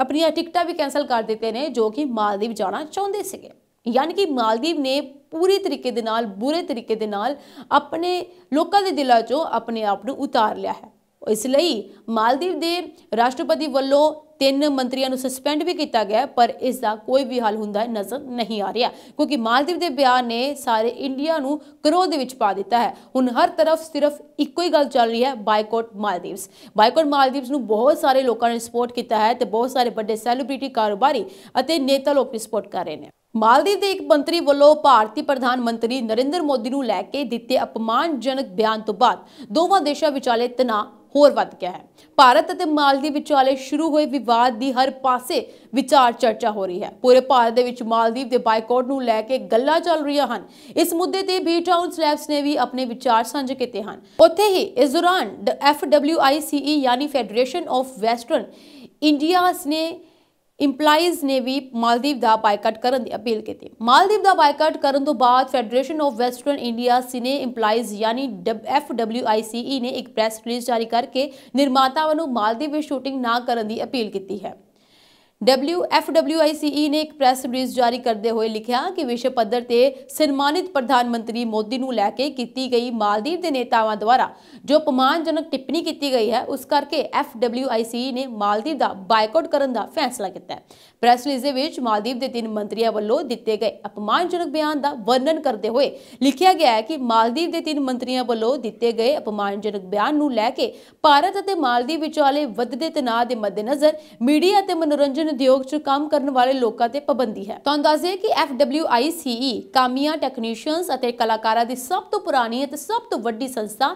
ਆਪਣੀਆਂ ਟਿਕਟਾਂ ਵੀ ਕੈਨਸਲ ਕਰ ਦਿੱਤੇ ਨੇ ਜੋ ਕਿ ਮਾਲਦੀਵ ਜਾਣਾ ਚਾਹੁੰਦੇ ਸੀਗੇ ਯਾਨੀ ਕਿ ਮਾਲਦੀਵ ਨੇ ਪੂਰੀ ਤਰੀਕੇ ਦੇ ਨਾਲ ਬੁਰੇ ਤਰੀਕੇ ਦੇ ਨਾਲ ਆਪਣੇ ਲੋਕਾਂ ਦੇ ਦਿਲਾਂ 'ਚੋਂ ਆਪਣੇ ਆਪ ਨੂੰ ਉਤਾਰ ਲਿਆ ਹੈ ਇਸ ਲਈ ਮਾਲਦੀਵ ਦੇ ਰਾਸ਼ਟਰਪਤੀ ਵੱਲੋਂ ਤਿੰਨ ਮੰਤਰੀਆਂ ਨੂੰ ਸਸਪੈਂਡ ਵੀ ਕੀਤਾ ਗਿਆ ਪਰ ਇਸ ਦਾ ਕੋਈ ਵੀ ਹੱਲ ਹੁੰਦਾ ਨਜ਼ਰ ਨਹੀਂ ਆ ਰਿਹਾ ਕਿਉਂਕਿ ਮਾਲਦੀਵ ਦੇ ਬਿਆਨ ਨੇ ਸਾਰੇ ਇੰਡੀਆ ਨੂੰ ਕਰੋਧ ਦੇ ਵਿੱਚ ਪਾ ਦਿੱਤਾ ਹੈ ਹੁਣ ਹਰ ਤਰਫ ਸਿਰਫ ਇੱਕੋ ਹੀ ਗੱਲ ਚੱਲ ਰਹੀ ਹੈ ਬਾਈਕਾਟ ਮਾਲਦੀਵਸ ਬਾਈਕਾਟ ਮਾਲਦੀਵਸ ਨੂੰ ਬਹੁਤ ਸਾਰੇ ਲੋਕਾਂ ਨੇ ਸਪੋਰਟ ਕੀਤਾ ਹੈ ਤੇ ਬਹੁਤ ਸਾਰੇ ਵੱਡੇ ਸੈਲੀਬ੍ਰਿਟੀ ਕਾਰੋਬਾਰੀ ਅਤੇ ਨੇਤਾ ਲੋਕ ਵੀ ਸਪੋਰਟ ਕਰ ਰਹੇ ਨੇ ਮਾਲਦੀਵ ਦੇ ਇੱਕ ਮੰਤਰੀ ਵੱਲੋਂ ਭਾਰਤੀ ਪ੍ਰਧਾਨ ਮੰਤਰੀ ਨਰਿੰਦਰ ਮੋਦੀ ਨੂੰ ਲੈ ਕੇ ਦਿੱਤੇ ਅਪਮਾਨਜਨਕ ਬਿਆਨ ਤੋਂ ਬਾਅਦ ਦੋਵਾਂ ਦੇਸ਼ਾਂ ਵਿਚਾਲੇ ਤਣਾਅ ਹੋਰ ਵੱਧ ਗਿਆ ਹੈ ਭਾਰਤ ਅਤੇ ਮਾਲਦੀਵ ਵਿਚਾਲੇ ਸ਼ੁਰੂ ਹੋਏ ਵਿਵਾਦ ਦੀ ਹਰ ਪਾਸੇ ਵਿਚਾਰ ਚਰਚਾ ਹੋ ਰਹੀ ਹੈ ਪੂਰੇ ਭਾਰਤ ਦੇ ਵਿੱਚ ਮਾਲਦੀਵ ਦੇ ਬਾਈਕਾਟ ਨੂੰ ਲੈ ਕੇ ਗੱਲਾਂ ਚੱਲ ਰਹੀਆਂ ਹਨ ਇਸ ਮੁੱਦੇ ਤੇ ਬੀ ਟਾਊਨ ਸਲੈਬਸ ਨੇ ਵੀ ਆਪਣੇ ਵਿਚਾਰ ਸਾਂਝੇ ਕੀਤੇ ਹਨ ਉੱਥੇ ਹੀ ਇਸ ਦੌਰਾਨ ਐਫ ਡਬਲਯੂ ਆਈ ਸੀ ਈ ਯਾਨੀ ਫੈਡਰੇਸ਼ਨ ਆਫ ਵੈਸਟਰਨ ਇੰਡੀਆਸ ਨੇ ਇੰਪਲਾਈਜ਼ ਨੇ ਵੀ ਮਾਲਦੀਵ ਦਾ ਬਾਈਕਾਟ ਕਰਨ ਦੀ ਅਪੀਲ ਕੀਤੀ ਮਾਲਦੀਵ ਦਾ ਬਾਈਕਾਟ ਕਰਨ ਤੋਂ ਬਾਅਦ Federation of Western India Cine Employees ਯਾਨੀ ਐਫਡਬਲਯੂਆਈਸੀਈ e ਨੇ ਇੱਕ ਪ੍ਰੈਸ ਰਿਲੀਜ਼ ਜਾਰੀ ਕਰਕੇ ਨਿਰਮਾਤਾਵਾਂ ਨੂੰ ਮਾਲਦੀਵ ਵਿੱਚ ਸ਼ੂਟਿੰਗ ਨਾ ਕਰਨ ਦੀ ਅਪੀਲ ਕੀਤੀ ਹੈ WFWICE ਨੇ ਇੱਕ ਪ੍ਰੈਸ ਰਿਲੀਜ਼ ਜਾਰੀ ਕਰਦੇ ਹੋਏ ਲਿਖਿਆ ਕਿ ਵਿਸ਼ਵ ਪੱਧਰ ਤੇ ਸਨਮਾਨਿਤ ਪ੍ਰਧਾਨ ਮੰਤਰੀ ਮੋਦੀ ਨੂੰ ਲੈ ਕੇ ਕੀਤੀ ਗਈ ਮਾਲਦੀਵ ਦੇ ਨੇਤਾਵਾਂ ਦੁਆਰਾ ਜੋ ਅਪਮਾਨਜਨਕ ਟਿੱਪਣੀ ਕੀਤੀ ਗਈ ਹੈ ਉਸ ਕਰਕੇ FWICE ਨੇ ਮਾਲਦੀਵ ਦਾ ਬਾਈਕਾਟ ਕਰਨ ਦਾ ਫੈਸਲਾ ਕੀਤਾ ਹੈ ਪ੍ਰੈਸ ਰਿਲੀਜ਼ ਦੇ ਵਿੱਚ ਮਾਲਦੀਵ ਦੇ ਤਿੰਨ ਮੰਤਰੀਆਂ ਵੱਲੋਂ ਦਿੱਤੇ ਗਏ ਅਪਮਾਨਜਨਕ ਬਿਆਨ ਦਾ ਵਰਣਨ ਕਰਦੇ ਹੋਏ ਲਿਖਿਆ ਗਿਆ ਹੈ ਕਿ ਮਾਲਦੀਵ ਦੇ ਤਿੰਨ ਮੰਤਰੀਆਂ ਵੱਲੋਂ ਦਿੱਤੇ ਗਏ ਅਪਮਾਨਜਨਕ ਬਿਆਨ ਨੂੰ ਲੈ ਕੇ ਭਾਰਤ ਅਤੇ ਮਾਲਦੀਵ ਵਿਚਾਲੇ ਵੱਧਦੇ ਤਣਾਅ ਦੇ ਮੱਦੇਨਜ਼ਰ ਮੀਡੀਆ ਤੇ ਮਨੋਰੰਜਨ ਟੈਲੀਵਿਜ਼ਨ ਉਦਯੋਗ 'ਚ ਕੰਮ ਕਰਨ ਵਾਲੇ ਲੋਕਾਂ ਤੇ ਪਾਬੰਦੀ ਹੈ ਤੁਹਾਨੂੰ ਦੱਸ ਦਈਏ ਕਿ FWICE ਕਾਮੀਆਂ ਟੈਕਨੀਸ਼ੀਅਨਸ ਅਤੇ ਕਲਾਕਾਰਾਂ ਦੀ ਸਭ ਤੋਂ ਪੁਰਾਣੀ ਅਤੇ ਸਭ ਤੋਂ ਵੱਡੀ ਸੰਸਥਾ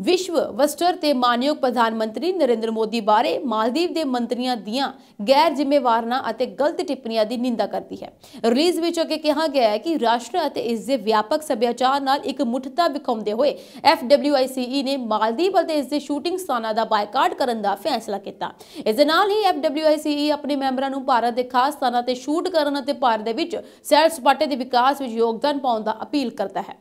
ਵਿਸ਼ਵ ਵਸਟਰ ਤੇ ਮਾਨਯੋਗ ਪ੍ਰਧਾਨ ਮੰਤਰੀ ਨਰਿੰਦਰ ਮੋਦੀ ਬਾਰੇ ਮਾਲਦੀਵ ਦੇ ਮੰਤਰੀਆਂ ਦੀਆਂ ਗੈਰ ਜ਼ਿੰਮੇਵਾਰਨਾ ਅਤੇ ਗਲਤ ਟਿੱਪਣੀਆਂ ਦੀ ਨਿੰਦਾ ਕਰਦੀ ਹੈ ਰਿਲੀਜ਼ ਵਿੱਚ ਉਹ ਕਿਹਾ ਗਿਆ ਹੈ ਕਿ ਰਾਸ਼ਟਰ ਅਤੇ ਇਸ ਦੇ ਵਿਆਪਕ ਸੱਭਿਆਚਾਰ ਨਾਲ ਇੱਕ ਮੁੱਠਤਾ ਵਿਖਾਉਂਦੇ ਹੋਏ ਐਫਡਬਲਯੂਆਈਸੀਈ ਨੇ ਮਾਲਦੀਵ ਅਤੇ ਇਸ ਦੇ ਸ਼ੂਟਿੰਗ ਸਥਾਨਾਂ ਦਾ ਬਾਈਕਾਟ ਕਰਨ ਦਾ ਫੈਸਲਾ ਕੀਤਾ ਇਸ ਦੇ ਨਾਲ ਹੀ ਐਫਡਬਲਯੂਆਈਸੀਈ ਆਪਣੇ ਮੈਂਬਰਾਂ ਨੂੰ ਭਾਰਤ ਦੇ ਖਾਸ ਸਥਾਨਾਂ ਤੇ ਸ਼ੂਟ ਕਰਨ ਅਤੇ ਭਾਰਤ ਦੇ ਵਿੱਚ ਸੈਰ ਸਪਾਟੇ ਦੇ ਵਿਕਾਸ ਵਿੱਚ ਯੋਗਦਾਨ ਪਾਉਣ ਦਾ ਅਪੀਲ ਕਰਦਾ ਹੈ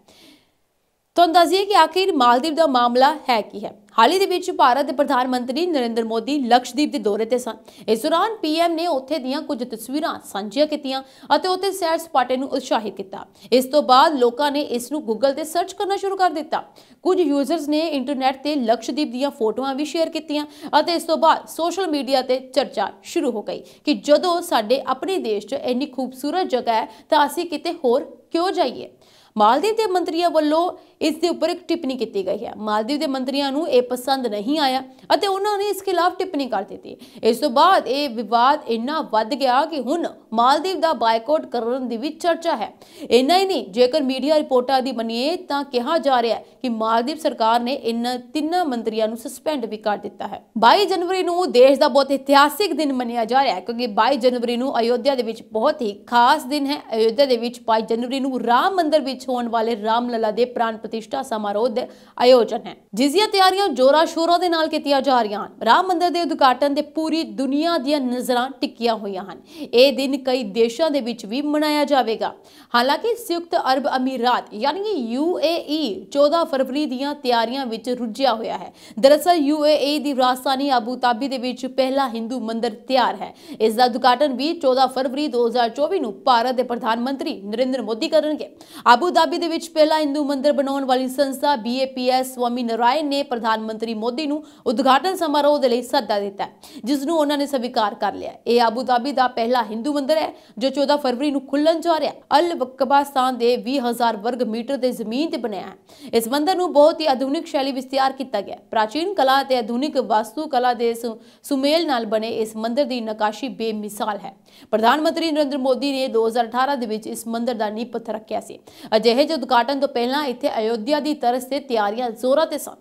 ਤੁਹਾਨੂੰ ਦੱਸਿਆ ਕਿ ਆਖਿਰ ਮਾਲਦੀਵ ਦਾ ਮਾਮਲਾ ਹੈ ਕੀ ਹੈ ਹਾਲੀ ਦੇ ਵਿੱਚ ਭਾਰਤ ਦੇ ਪ੍ਰਧਾਨ ਮੰਤਰੀ ਨਰਿੰਦਰ ਮੋਦੀ ਲਕਸ਼ਦੀਪ ਦੇ ਦੌਰੇ ਤੇ ਸਨ ਇਸ ਦੌਰਾਨ ਪੀਐਮ ਨੇ ਉੱਥੇ ਦੀਆਂ ਕੁਝ ਤਸਵੀਰਾਂ ਸਾਂਝੀਆਂ ਕੀਤੀਆਂ ਅਤੇ ਉੱਥੇ ਸੈਰ ਸਪਾਟੇ ਨੂੰ ਉਤਸ਼ਾਹਿਤ ਕੀਤਾ ਇਸ ਤੋਂ ਬਾਅਦ ਲੋਕਾਂ ਨੇ ਇਸ ਨੂੰ ਗੂਗਲ ਤੇ ਸਰਚ ਕਰਨਾ ਸ਼ੁਰੂ ਕਰ ਦਿੱਤਾ ਕੁਝ ਯੂਜ਼ਰਸ ਨੇ ਇੰਟਰਨੈਟ ਤੇ ਲਕਸ਼ਦੀਪ ਦੀਆਂ ਫੋਟੋਆਂ ਵੀ ਸ਼ੇਅਰ ਕੀਤੀਆਂ ਅਤੇ ਇਸ ਤੋਂ ਬਾਅਦ ਸੋਸ਼ਲ ਮੀਡੀਆ ਤੇ ਚਰਚਾ ਸ਼ੁਰੂ ਹੋ ਗਈ ਕਿ ਜਦੋਂ ਸਾਡੇ ਆਪਣੇ ਦੇਸ਼ 'ਚ ਇੰਨੀ ਖੂਬਸੂਰਤ ਜਗ੍ਹਾ ਹੈ ਤਾਂ ਅਸੀਂ ਕਿਤੇ ਹੋਰ ਕਿਉਂ ਜਾਈਏ ਮਾਲਦੀਵ ਦੇ ਮੰਤਰੀਆਂ ਵੱਲੋਂ ਇਸ ਦੇ ਉੱਪਰ ਇੱਕ ਟਿੱਪਣੀ ਕੀਤੀ ਗਈ ਹੈ ਮਾਲਦੀਵ ਦੇ ਮੰਤਰੀਆਂ ਨੂੰ ਇਹ ਪਸੰਦ ਨਹੀਂ ਆਇਆ ਅਤੇ ਉਹਨਾਂ ਨੇ ਇਸ ਖਿਲਾਫ ਟਿੱਪਣੀ ਕਰ ਦਿੱਤੀ ਇਸ ਤੋਂ ਬਾਅਦ ਇਹ ਵਿਵਾਦ ਇੰਨਾ ਵੱਧ ਗਿਆ ਕਿ ਹੁਣ ਮਾਲਦੀਵ ਦਾ ਬਾਈਕਾਟ ਕਰਨ ਦੀ ਵੀ ਚਰਚਾ ਹੈ ਇੰਨਾ ਹੀ ਨਹੀਂ ਜੇਕਰ ਮੀਡੀਆ ਰਿਪੋਰਟਾਂ ਦੀ ਮੰਨੀਏ ਤਾਂ ਕਿਹਾ ਜਾ ਰਿਹਾ ਹੈ ਕਿ ਮਾਲਦੀਵ ਸਰਕਾਰ ਨੇ ਇਹਨਾਂ ਤਿੰਨਾਂ ਮੰਤਰੀਆਂ ਨੂੰ ਸਸਪੈਂਡ ਵੀ ਕਰ ਦਿੱਤਾ ਹੈ 22 ਜਨਵਰੀ ਨੂੰ ਦੇਸ਼ ਦਾ ਬਹੁਤ ਇਤਿਹਾਸਿਕ ਦਿਨ ਮੰਨਿਆ ਜਾ ਰਿਹਾ ਹੈ ਕਿਉਂਕਿ 22 ਜਨਵਰੀ ਨੂੰ ਅਯੋਧਿਆ ਦੇ ਵਿੱਚ ਬਹੁਤ ਹੀ ਖਾਸ ਦਿਨ ਹੈ ਅਯੋਧਿਆ ਦੇ ਵਿੱਚ 22 ਜਨਵਰੀ ਨੂੰ ਰਾਮ ਮੰਦਿਰ ਵਿੱਚ ਵਿੱਚ ਹੋਣ ਵਾਲੇ ਰਾਮਲਲਾ ਦੇ ਪ੍ਰਾਨ ਪ੍ਰਤਿਸ਼ਠਾ ਸਮਾਰੋਹ ਦੇ ਆਯੋਜਨ ਹੈ ਜਿਸ ਦੀਆਂ ਤਿਆਰੀਆਂ ਜ਼ੋਰਾ ਸ਼ੋਰਾਂ ਦੇ ਨਾਲ ਕੀਤੀਆਂ ਜਾ ਰਹੀਆਂ ਹਨ ਰਾਮ ਮੰਦਿਰ ਦੇ ਉਦਘਾਟਨ ਦੇ ਪੂਰੀ ਦੁਨੀਆ ਦੀਆਂ ਨਜ਼ਰਾਂ ਟਿਕੀਆਂ ਹੋਈਆਂ ਹਨ ਇਹ ਦਿਨ ਕਈ ਦੇਸ਼ਾਂ ਦੇ ਵਿੱਚ ਵੀ ਮਨਾਇਆ ਜਾਵੇਗਾ ਹਾਲਾਂਕਿ ਸੰਯੁਕਤ ਅਰਬ ਅਮੀਰਾਤ ਯਾਨੀ ਕਿ ਯੂਏਈ 14 ਫਰਵਰੀ ਦੀਆਂ ਤਿਆਰੀਆਂ ਵਿੱਚ ਰੁੱਝਿਆ ਹੋਇਆ ਹੈ ਦਰਅਸਲ ਯੂਏਈ ਦੀ ਰਾਜਧਾਨੀ ਅਬੂ ਧਾਬੀ ਦੇ ਵਿੱਚ ਪਹਿਲਾ ਹਿੰਦੂ ਮੰਦਿਰ ਤਿਆਰ ਹੈ ਇਸ ਦਾ ਉਦਘਾਟਨ ਵੀ 14 ਫਰਵਰੀ 2024 ਨੂੰ ਭਾਰਤ ਦੇ ਪ੍ਰਧਾਨ ਮੰਤਰੀ ਨਰਿੰਦਰ ਮੋਦੀ ਕਰਨਗੇ ਅਬੂ ਅਬੂਦਾਬੀ ਦੇ ਵਿੱਚ ਪਹਿਲਾ ਹਿੰਦੂ ਮੰਦਿਰ ਬਣਾਉਣ ਵਾਲੀ ਸੰਸਥਾ BAPS ਸਵਾਮੀ ਨਰਾਇਣ ਨੇ ਪ੍ਰਧਾਨ ਮੰਤਰੀ ਮੋਦੀ ਨੂੰ ਉਦਘਾਟਨ ਸਮਾਰੋਹ ਦੇ ਲਈ ਸੱਦਾ ਦਿੱਤਾ ਜਿਸ ਨੂੰ ਉਹਨਾਂ ਨੇ ਸਵੀਕਾਰ ਕਰ ਲਿਆ ਇਹ ਅਬੂਦਾਬੀ ਦਾ ਪਹਿਲਾ ਹਿੰਦੂ ਮੰਦਿਰ ਹੈ ਜੋ 14 ਫਰਵਰੀ ਨੂੰ ਖੁੱਲਣ ਜਾ ਰਿਹਾ ਅਲ ਵਕਬਾ ਦੇ 20000 ਵਰਗ ਮੀਟਰ ਦੇ ਜ਼ਮੀਨ ਤੇ ਬਣਿਆ ਹੈ ਇਸ ਮੰਦਿਰ ਨੂੰ ਬਹੁਤ ਹੀ ਆਧੁਨਿਕ ਸ਼ੈਲੀ ਵਿੱਚ ਤਿਆਰ ਕੀਤਾ ਗਿਆ ਪ੍ਰਾਚੀਨ ਕਲਾ ਤੇ ਆਧੁਨਿਕ ਵਾਸਤੂ ਕਲਾ ਦੇ ਸੁਮੇਲ ਨਾਲ ਬਣੇ ਇਸ ਮੰਦਿਰ ਦੀ ਨਕਾਸ਼ੀ ਬੇਮਿਸਾਲ ਹੈ ਪ੍ਰਧਾਨ ਮੰਤਰੀ ਨਰਿੰਦਰ ਮੋਦੀ ਨੇ 2018 ਦੇ ਵਿੱਚ ਇਸ ਮੰਦਿਰ ਦਾ ਨੀਂਹ ਪੱਥਰ ਰੱਖਿਆ ਸੀ ਅਜਿਹੇ ਜੋ ਉਦਘਾਟਨ ਤੋਂ ਪਹਿਲਾਂ ਇੱਥੇ ਅਯੋਧਿਆ ਦੀ ਤਰਫ ਤੇ ਤਿਆਰੀਆਂ ਜ਼ੋਰਾਂ ਤੇ ਸਨ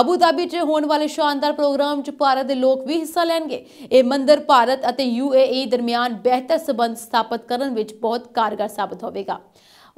ਅਬੂ ਧਾਬੀ 'ਚ ਹੋਣ ਵਾਲੇ ਸ਼ਾਨਦਾਰ ਪ੍ਰੋਗਰਾਮ 'ਚ ਭਾਰਤ ਦੇ ਲੋਕ ਵੀ ਹਿੱਸਾ ਲੈਣਗੇ ਇਹ ਮੰਦਰ ਭਾਰਤ ਅਤੇ ਯੂਏਈ ਦਰਮਿਆਨ ਬਿਹਤਰ ਸਬੰਧ ਸਥਾਪਿਤ ਕਰਨ ਵਿੱਚ ਬਹੁਤ ਕਾਰਗਰ ਸਾਬਤ ਹੋਵੇਗਾ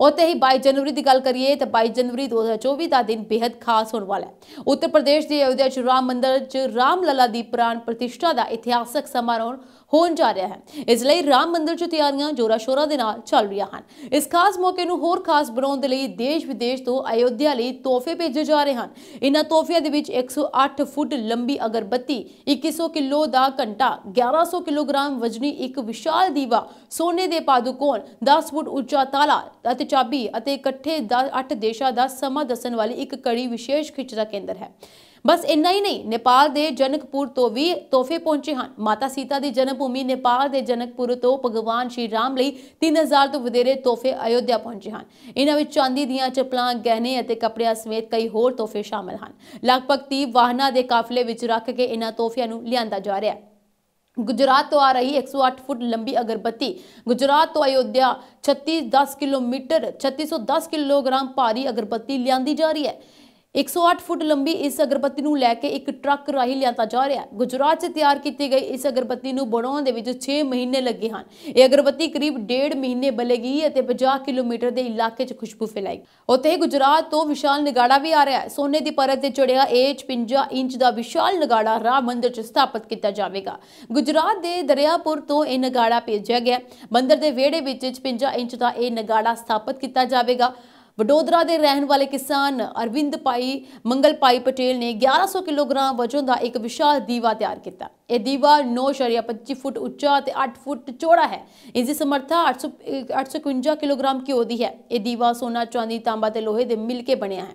ਉਤੇ ਹੀ 22 ਜਨਵਰੀ ਦੀ ਗੱਲ ਕਰੀਏ ਤਾਂ 22 ਜਨਵਰੀ 2024 ਦਾ ਦਿਨ ਬਿਹਤ ਖਾਸ ਹੋਣ ਵਾਲਾ ਹੈ ਉੱਤਰ ਪ੍ਰਦੇਸ਼ ਦੇ ਅਯੋਧਿਆ 'ਚ ਰਾਮ ਮੰਦਰ 'ਚ ਰਾਮ ਲਲਾ ਦੀ ਪ੍ਰਾਨ ਪ੍ਰਤਿਸ਼ਠਾ ਦਾ ਇਤਿਹਾਸਕ ਸਮਾਰੋਹ ਹੋਣ ਜਾ ਰਿਹਾ ਹੈ ਇਸ ਲਈ ਰਾਮ ਮੰਦਿਰ 'ਚ ਤਿਆਰੀਆਂ ਜੋਰਾ ਸ਼ੋਰਾ ਦੇ ਨਾਲ ਚੱਲ ਰਹੀਆਂ ਹਨ ਇਸ ਖਾਸ ਮੌਕੇ ਨੂੰ ਹੋਰ ਖਾਸ ਬਣਾਉਣ ਦੇ ਲਈ ਦੇਸ਼ ਵਿਦੇਸ਼ ਤੋਂ ਅਯੁੱਧਿਆ ਲਈ ਤੋਹਫੇ ਭੇਜੇ ਜਾ ਰਹੇ ਹਨ ਇਨ੍ਹਾਂ ਤੋਹਫਿਆਂ ਦੇ ਵਿੱਚ 108 ਫੁੱਟ ਲੰਬੀ ਅਗਰਬੱਤੀ 2100 ਕਿਲੋ ਦਾ ਘੰਟਾ 1100 ਕਿਲੋਗ੍ਰਾਮ ਵਜਨੀ ਇੱਕ ਵਿਸ਼ਾਲ ਦੀਵਾ ਸੋਨੇ ਦੇ ਪਾਦੂਕੋਣ 10 ਫੁੱਟ ਉੱਚਾ ਤਾਲਾ ਅਤੇ ਚਾਬੀ ਅਤੇ ਇਕੱਠੇ 8 ਦੇਸ਼ਾਂ ਦਾ ਸਮਾ ਦੱਸਣ ਵਾਲੀ ਇੱਕ ਕੜੀ ਵਿਸ਼ੇਸ਼ ਖਿੱਚ ਦਾ ਕੇਂਦਰ ਹੈ ਬਸ ਇੰਨਾ ਹੀ ਨਹੀਂ ਨੇਪਾਲ ਦੇ ਜਨਕਪੁਰ ਤੋਂ ਵੀ ਤੋਹਫੇ ਪਹੁੰਚੇ ਹਨ ਮਾਤਾ ਸੀਤਾ ਦੀ ਜਨਮ ਭੂਮੀ ਨੇਪਾਲ ਦੇ ਜਨਕਪੁਰ ਤੋਂ ਭਗਵਾਨ ਸ਼੍ਰੀ ਰਾਮ ਲਈ 3000 ਤੋਂ ਵਧੇਰੇ ਤੋਹਫੇ ਅਯੋਧਿਆ ਪਹੁੰਚੇ ਹਨ ਇਹਨਾਂ ਵਿੱਚ ਚਾਂਦੀ ਦੀਆਂ ਚਪਲਾਂ ਗਹਿਣੇ ਅਤੇ ਕੱਪੜਿਆਂ ਸਮੇਤ ਕਈ ਹੋਰ ਤੋਹਫੇ ਸ਼ਾਮਲ ਹਨ ਲਗਭਗ 30 ਵਾਹਨਾਂ ਦੇ ਕਾਫਲੇ ਵਿੱਚ ਰੱਖ ਕੇ ਇਹਨਾਂ ਤੋਹਫਿਆਂ ਨੂੰ ਲਿਆਂਦਾ ਜਾ ਰਿਹਾ ਹੈ ਗੁਜਰਾਤ ਤੋਂ ਆ ਰਹੀ 108 ਫੁੱਟ ਲੰਬੀ ਅਗਰਬੱਤੀ ਗੁਜਰਾਤ ਤੋਂ ਅਯੋਧਿਆ 10 ਕਿਲੋਮੀਟਰ 3610 ਕਿਲੋਗ੍ਰਾਮ ਭਾਰੀ ਅਗਰਬੱਤੀ ਲਿਆਂਦੀ ਜਾ ਰਹੀ ਹੈ 108 ਫੁੱਟ ਲੰਬੀ ਇਸ ਅਗਰਬੱਤੀ ਨੂੰ ਲੈ ਕੇ ਇੱਕ ਟਰੱਕ ਰਾਹੀਂ ਲਿਆਂਦਾ ਜਾ ਰਿਹਾ ਹੈ ਗੁਜਰਾਤ 'ਚ ਤਿਆਰ ਕੀਤੀ ਗਈ ਇਸ ਅਗਰਬੱਤੀ ਨੂੰ ਬਣਾਉਣ ਦੇ ਵਿੱਚ 6 ਮਹੀਨੇ ਲੱਗੇ ਹਨ ਇਹ ਅਗਰਬੱਤੀ ਕਰੀਬ 1.5 ਮਹੀਨੇ ਬਲੇਗੀ ਅਤੇ 50 ਕਿਲੋਮੀਟਰ ਦੇ ਇਲਾਕੇ 'ਚ ਖੁਸ਼ਬੂ ਫੈਲਾਏਗੀ ਉੱਥੇ ਗੁਜਰਾਤ ਤੋਂ ਵਿਸ਼ਾਲ ਨਗਾੜਾ ਵੀ ਆ ਰਿਹਾ ਹੈ ਸੋਨੇ ਦੀ ਪਰਤ ਤੇ ਚੜਿਆ ਇਹ 56 ਇੰਚ ਦਾ ਵਿਸ਼ਾਲ ਨਗਾੜਾ ਰਾਮ ਮੰਦਿਰ 'ਚ ਸਥਾਪਿਤ ਕੀਤਾ ਜਾਵੇਗਾ ਗੁਜਰਾਤ ਦੇ ਦਰਿਆਪੁਰ ਤੋਂ ਇਹ ਨਗਾੜਾ ਭੇਜਿਆ ਗਿਆ ਮੰਦਿਰ ਦੇ ਵਿਹੜੇ ਵਿੱਚ 56 ਇੰਚ ਦਾ ਇਹ ਨਗਾੜਾ ਸਥਾਪਿਤ ਕੀਤਾ ਜਾਵੇਗਾ ਵਡੋਦਰਾ ਦੇ ਰਹਿਣ ਵਾਲੇ ਕਿਸਾਨ ਅਰਵਿੰਦ ਪਾਈ ਮੰਗਲ ਪਾਈ ਪਟੇਲ ਨੇ 1100 ਕਿਲੋਗ੍ਰਾਮ ਵਜਨ ਦਾ ਇੱਕ ਵਿਸ਼ਾਲ ਦੀਵਾ ਤਿਆਰ ਕੀਤਾ ਇਹ ਦੀਵਾ 9.25 ਫੁੱਟ ਉੱਚਾ ਤੇ 8 ਫੁੱਟ ਚੌੜਾ ਹੈ ਇਸ ਦੀ ਸਮਰੱਥਾ 855 ਕਿਲੋਗ੍ਰਾਮ ਕੀ ਹੋਦੀ ਹੈ ਇਹ ਦੀਵਾ ਸੋਨਾ ਚਾਂਦੀ ਤਾਂਬਾ ਤੇ ਲੋਹੇ ਦੇ ਮਿਲ ਕੇ ਬਣਿਆ ਹੈ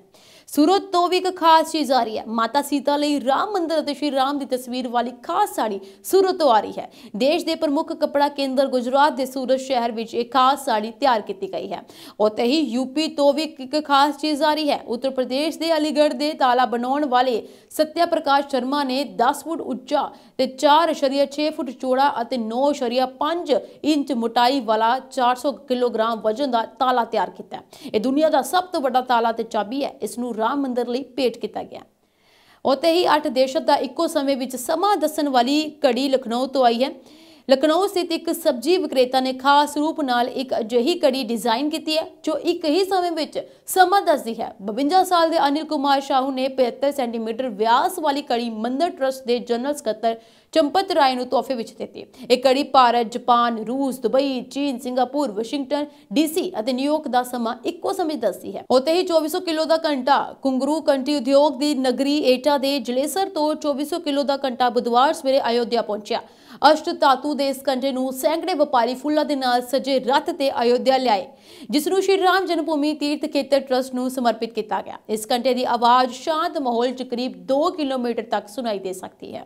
ਸੂਰਤ ਤੋਂ ਵੀ ਇੱਕ ਖਾਸ ਚੀਜ਼ ਆ ਰਹੀ ਹੈ ਮਾਤਾ ਸੀਤਾ ਲਈ ਰਾਮ ਮੰਦਿਰ ਅਤੇ ਸ਼੍ਰੀ ਰਾਮ ਦੀ ਤਸਵੀਰ ਵਾਲੀ ਖਾਸ ਸਾੜੀ ਸੂਰਤ ਤੋਂ ਆ ਰਹੀ ਹੈ ਦੇਸ਼ ਦੇ ਪ੍ਰਮੁੱਖ ਕਪੜਾ ਕੇਂਦਰ ਗੁਜਰਾਤ ਦੇ ਸੂਰਤ ਸ਼ਹਿਰ ਵਿੱਚ ਇੱਕ ਖਾਸ ਸਾੜੀ ਤਿਆਰ ਕੀਤੀ ਗਈ ਹੈ ਉੱਥੇ ਹੀ ਯੂਪੀ ਤੋਂ ਵੀ ਇੱਕ ਖਾਸ ਚੀਜ਼ ਆ ਰਹੀ ਹੈ ਉੱਤਰ ਪ੍ਰਦੇਸ਼ ਦੇ ਅਲੀਗੜ੍ਹ ਦੇ ਤਾਲਾ ਬਣਾਉਣ ਵਾਲੇ ਸਤਿਆ ਪ੍ਰਕਾਸ਼ ਸ਼ਰਮਾ ਨੇ 10 ਫੁੱਟ ਉੱਚਾ ਤੇ 4.6 ਫੁੱਟ ਚੌੜਾ ਅਤੇ 9.5 ਇੰਚ ਮੋਟਾਈ ਵਾਲਾ 400 ਕਿਲੋਗ੍ਰਾਮ ਵਜਨ ਦਾ ਤਾਲਾ ਤਿਆਰ ਕੀਤਾ ਹੈ ਇਹ ਦੁਨੀਆ ਦਾ ਸਭ ਤੋਂ ਵੱਡਾ ਤਾਲਾ ਤੇ ਚਾਬੀ ਹੈ ਇਸ ਨੂੰ ਰਾਮ ਮੰਦਰ ਲਈ ਭੇਟ ਕੀਤਾ ਗਿਆ ਉਤੇ ਹੀ ਅੱਠ ਦੇਸ਼ਤ ਦਾ ਇੱਕੋ ਸਮੇਂ ਵਿੱਚ ਸਮਾਂ ਦੱਸਣ ਵਾਲੀ ਕੜੀ ਲਖਨਊ ਤੋਂ ਆਈ ਹੈ ਲਖਨਊ ਸਥਿਤ ਇੱਕ ਸਬਜ਼ੀ ਵਿਕਰੇਤਾ ਨੇ ਖਾਸ ਰੂਪ ਨਾਲ ਇੱਕ ਅਜਿਹੀ ਕੜੀ ਡਿਜ਼ਾਈਨ ਕੀਤੀ ਹੈ ਜੋ ਇੱਕ ਹੀ ਸਮੇਂ ਵਿੱਚ ਸਮਾਂ ਦੱਸਦੀ ਹੈ 52 ਸਾਲ ਦੇ ਅਨਿਲ ਕੁਮਾਰ ਸ਼ਾਹੂ ਨੇ 75 ਸੈਂਟੀਮੀਟਰ ਵਿਆਸ ਵਾਲੀ ਕੜੀ ਮੰਦਰ ਟਰਸਟ ਦੇ ਜਨਰਲ ਸਕੱਤਰ ਚੰਪਤ ਰਾਏ ਨੂੰ ਤੋਹਫੇ ਵਿੱਚ ਦਿੱਤੀ ਇਹ ਕੜੀ ਭਾਰਤ ਜਾਪਾਨ ਰੂਸ ਦੁਬਈ ਚੀਨ ਸਿੰਗਾਪੁਰ ਵਾਸ਼ਿੰਗਟਨ ਡੀਸੀ ਅਤੇ ਨਿਊਯਾਰਕ ਦਾ ਸਮਾਂ ਇੱਕੋ ਸਮੇਂ ਦੱਸਦੀ ਹੈ ਉਤੇ ਹੀ 2400 ਕਿਲੋ ਦਾ ਘੰਟਾ ਕੁੰਗਰੂ ਕੰਟੀ ਉਦਯੋਗ ਦੀ ਨਗਰੀ ਏਟਾ ਦੇ ਜਲੇਸਰ ਤੋਂ 2400 ਕਿਲੋ ਦਾ ਘੰਟਾ ਬੁੱਧਵਾਰ ਸਵੇਰੇ ਅਯੋਧਿਆ ਪਹੁੰਚਿਆ ਅਸ਼ਟ ਧਾਤੂ ਦੇ ਇਸ ਕੰਡੇ ਨੂੰ ਸੈਂਕੜੇ ਵਪਾਰੀ ਫੁੱਲਾਂ ਦੇ ਨਾਲ ਸਜੇ ਰਤ ਤੇ ਅਯੋਧਿਆ ਲਿਆਏ ਜਿਸ ਨੂੰ ਸ਼੍ਰੀ ਰਾਮ ਭੂਮੀ ਤੀਰਥ ਖੇਤਰ ਟਰਸਟ ਨੂੰ ਸਮਰਪਿਤ ਕੀਤਾ ਗਿਆ ਇਸ ਕੰਡੇ ਦੀ ਆਵਾਜ਼ ਸ਼ਾਂਤ ਮਾਹੌਲ 'ਚ ਕਰੀਬ 2 ਕਿਲੋਮੀਟਰ ਤੱਕ ਸੁਣਾਈ ਦੇ ਸਕਦੀ ਹੈ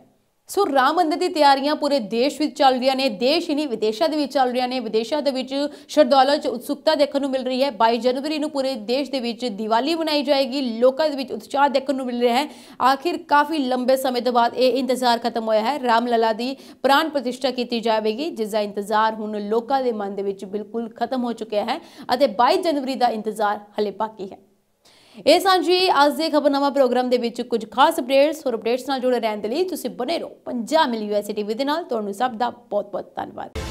ਸੋ ਰਾਮ ਮੰਦਿਰ ਦੀ ਤਿਆਰੀਆਂ ਪੂਰੇ ਦੇਸ਼ ਵਿੱਚ ਚੱਲ ਰਹੀਆਂ ਨੇ ਦੇਸ਼ ਹੀ ਨਹੀਂ ਵਿਦੇਸ਼ਾਂ ਦੇ ਵਿੱਚ ਚੱਲ ਰਹੀਆਂ ਨੇ ਵਿਦੇਸ਼ਾਂ ਦੇ ਵਿੱਚ ਸ਼ਰਧਾਲੂਆਂ 'ਚ ਉਤਸੁਕਤਾ ਦੇਖਣ ਨੂੰ ਮਿਲ ਰਹੀ ਹੈ 22 ਜਨਵਰੀ ਨੂੰ ਪੂਰੇ ਦੇਸ਼ ਦੇ ਵਿੱਚ ਦੀਵਾਲੀ ਮਨਾਈ ਜਾਏਗੀ ਲੋਕਾਂ ਦੇ ਵਿੱਚ ਉਤਸ਼ਾਹ ਦੇਖਣ ਨੂੰ ਮਿਲ ਰਿਹਾ ਹੈ ਆਖਿਰ ਕਾਫੀ ਲੰਬੇ ਸਮੇਂ ਤੋਂ ਬਾਅਦ ਇਹ ਇੰਤਜ਼ਾਰ ਖਤਮ ਹੋਇਆ ਹੈ ਰਾਮ ਲਲਾ ਦੀ ਪ੍ਰਾਨ ਪ੍ਰਤਿਸ਼ਠਾ ਕੀਤੀ ਜਾਵੇਗੀ ਜਿਸ ਦਾ ਇੰਤਜ਼ਾਰ ਹੁਣ ਲੋਕਾਂ ਦੇ ਮਨ ਦੇ ਵਿੱਚ ਬਿਲਕੁਲ ਖਤਮ ਹੋ ਚੁੱਕਿਆ ਹੈ ਅਤੇ 22 ਜਨਵਰੀ ਦਾ ਇੰਤਜ਼ਾਰ ਹਲੇ ਬਾਕੀ ਹੈ ਇਹ ਸਾਂਝੀ ਅੱਜ ਦੇ ਖਬਰਨਾਮਾ ਪ੍ਰੋਗਰਾਮ ਦੇ ਵਿੱਚ ਕੁਝ ਖਾਸ ਅਪਡੇਟਸ ਹੋਰ ਅਪਡੇਟਸ ਨਾਲ ਜੁੜੇ ਰਹਿਣ ਦੇ ਲਈ ਤੁਸੀਂ ਬਨੇ ਰਹੋ ਪੰਜਾਬ ਮਿਲ ਯੂਐਸਟੀ ਵਿਦਨਾਲ ਨਾਲ ਤੁਹਾਨੂੰ ਸਭ ਦਾ ਬਹੁਤ ਬਹੁਤ ਧੰਨਵਾਦ